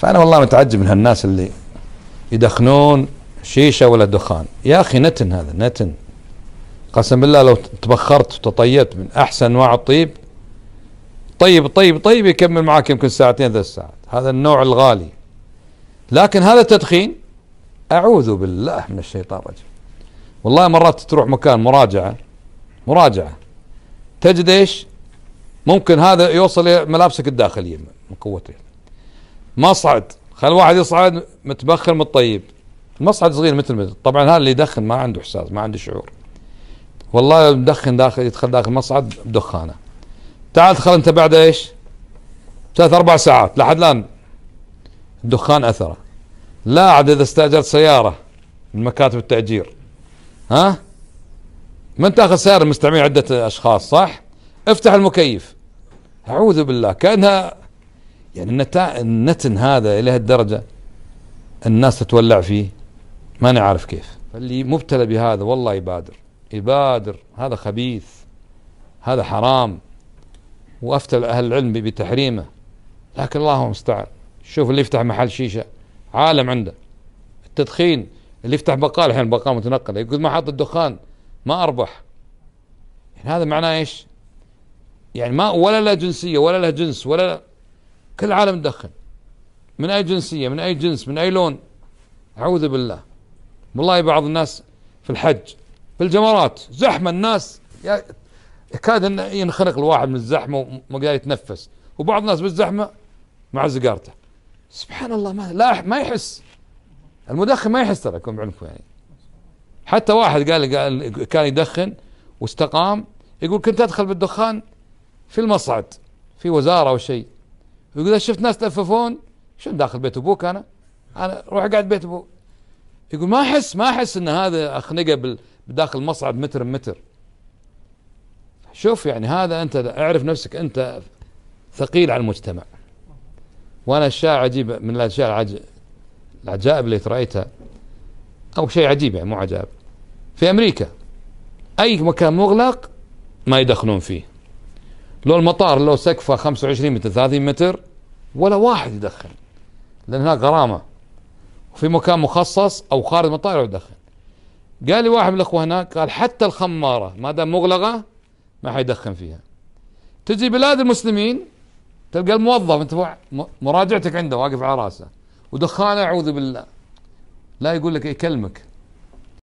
فأنا والله متعجب من هالناس اللي يدخنون شيشة ولا دخان يا أخي نتن هذا نتن قسم بالله لو تبخرت وتطيبت من أحسن أنواع الطيب طيب طيب طيب يكمل معاك يمكن ساعتين ثلاث ساعات هذا النوع الغالي لكن هذا التدخين أعوذ بالله من الشيطان الرجيم والله مرات تروح مكان مراجعة مراجعة تجد ايش ممكن هذا يوصل ملابسك الداخلية من قوته مصعد خلي واحد يصعد متبخر من الطيب مصعد صغير مثل مثل طبعا هذا اللي يدخن ما عنده احساس ما عنده شعور والله مدخن داخل يدخل داخل مصعد بدخانه تعال ادخل انت بعد ايش؟ ثلاث اربع ساعات لحد الان الدخان اثره لا عاد اذا استاجرت سياره من مكاتب التاجير ها؟ من تاخذ سياره مستعمل عده اشخاص صح؟ افتح المكيف اعوذ بالله كانها يعني النتا... النتن هذا الى هالدرجه الناس تتولع فيه ما نعرف كيف فاللي مبتلى بهذا والله يبادر يبادر هذا خبيث هذا حرام وافتى اهل العلم بتحريمه لكن الله المستعان شوف اللي يفتح محل شيشه عالم عنده التدخين اللي يفتح بقال الحين بقال متنقله يقول ما حط الدخان ما اربح يعني هذا معناه ايش؟ يعني ما ولا له جنسيه ولا له جنس ولا له كل العالم تدخن من أي جنسية من أي جنس من أي لون أعوذ بالله والله بعض الناس في الحج في الجمرات زحمة الناس يكاد أن ينخنق الواحد من الزحمة وما قاعد يتنفس وبعض الناس بالزحمة مع سيجارته سبحان الله ما لا ما يحس المدخن ما يحس ترى يكون بعنف يعني حتى واحد قال, قال كان يدخن واستقام يقول كنت ادخل بالدخان في المصعد في وزاره او شيء يقول شفت ناس تلففون شو داخل بيت ابوك انا؟ انا روح اقعد بيت ابوك يقول ما احس ما احس ان هذا اخنقه بداخل مصعد متر متر شوف يعني هذا انت اعرف نفسك انت ثقيل على المجتمع وانا الشاعر عجيب من الاشياء العجائب اللي رايتها او شيء عجيب يعني مو عجائب في امريكا اي مكان مغلق ما يدخلون فيه لو المطار لو سقفه 25 متر 30 متر ولا واحد يدخن لان هناك غرامه وفي مكان مخصص او خارج المطار يدخن قال لي واحد من الاخوه هناك قال حتى الخماره ما دام مغلقه ما حيدخن فيها تجي بلاد المسلمين تلقى الموظف انت مراجعتك عنده واقف على راسه ودخانه اعوذ بالله لا يقول لك يكلمك إيه،